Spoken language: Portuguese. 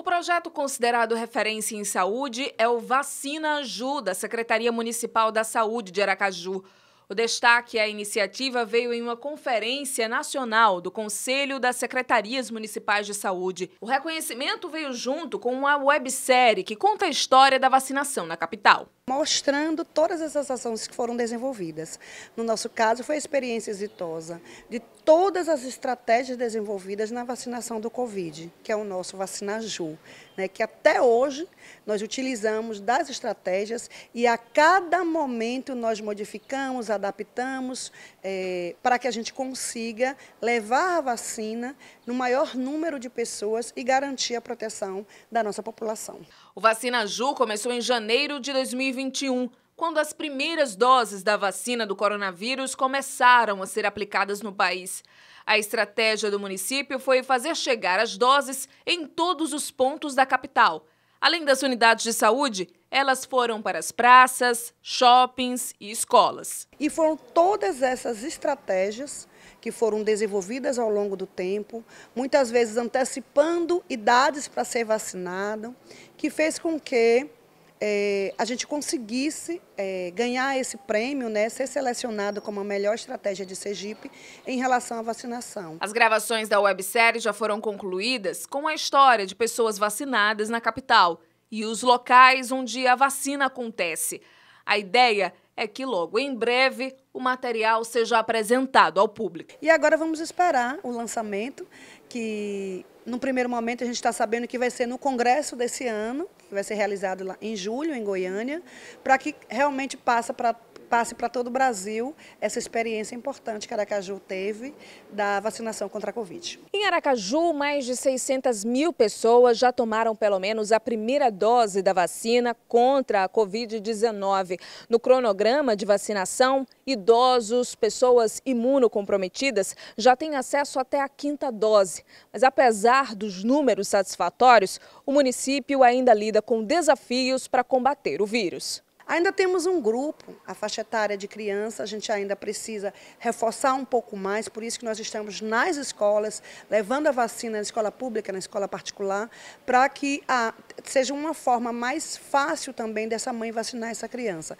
O projeto considerado referência em saúde é o Vacina Ajuda, Secretaria Municipal da Saúde de Aracaju. O destaque à iniciativa veio em uma conferência nacional do Conselho das Secretarias Municipais de Saúde. O reconhecimento veio junto com uma websérie que conta a história da vacinação na capital. Mostrando todas essas ações que foram desenvolvidas. No nosso caso, foi a experiência exitosa de todas as estratégias desenvolvidas na vacinação do Covid, que é o nosso Vacinaju, né, que até hoje nós utilizamos das estratégias e a cada momento nós modificamos, adaptamos é, para que a gente consiga levar a vacina no maior número de pessoas e garantir a proteção da nossa população. O Vacina Ju começou em janeiro de 2021 quando as primeiras doses da vacina do coronavírus começaram a ser aplicadas no país. A estratégia do município foi fazer chegar as doses em todos os pontos da capital Além das unidades de saúde, elas foram para as praças, shoppings e escolas. E foram todas essas estratégias que foram desenvolvidas ao longo do tempo, muitas vezes antecipando idades para ser vacinado, que fez com que é, a gente conseguisse é, ganhar esse prêmio, né, ser selecionado como a melhor estratégia de Sergipe em relação à vacinação. As gravações da websérie já foram concluídas com a história de pessoas vacinadas na capital e os locais onde a vacina acontece. A ideia é que logo em breve o material seja apresentado ao público. E agora vamos esperar o lançamento, que no primeiro momento a gente está sabendo que vai ser no congresso desse ano, que vai ser realizado lá em julho, em Goiânia, para que realmente passe para passe para todo o Brasil essa experiência importante que Aracaju teve da vacinação contra a Covid. Em Aracaju, mais de 600 mil pessoas já tomaram pelo menos a primeira dose da vacina contra a Covid-19. No cronograma de vacinação, idosos, pessoas imunocomprometidas já têm acesso até a quinta dose. Mas apesar dos números satisfatórios, o município ainda lida com desafios para combater o vírus. Ainda temos um grupo, a faixa etária de criança, a gente ainda precisa reforçar um pouco mais, por isso que nós estamos nas escolas, levando a vacina na escola pública, na escola particular, para que a, seja uma forma mais fácil também dessa mãe vacinar essa criança.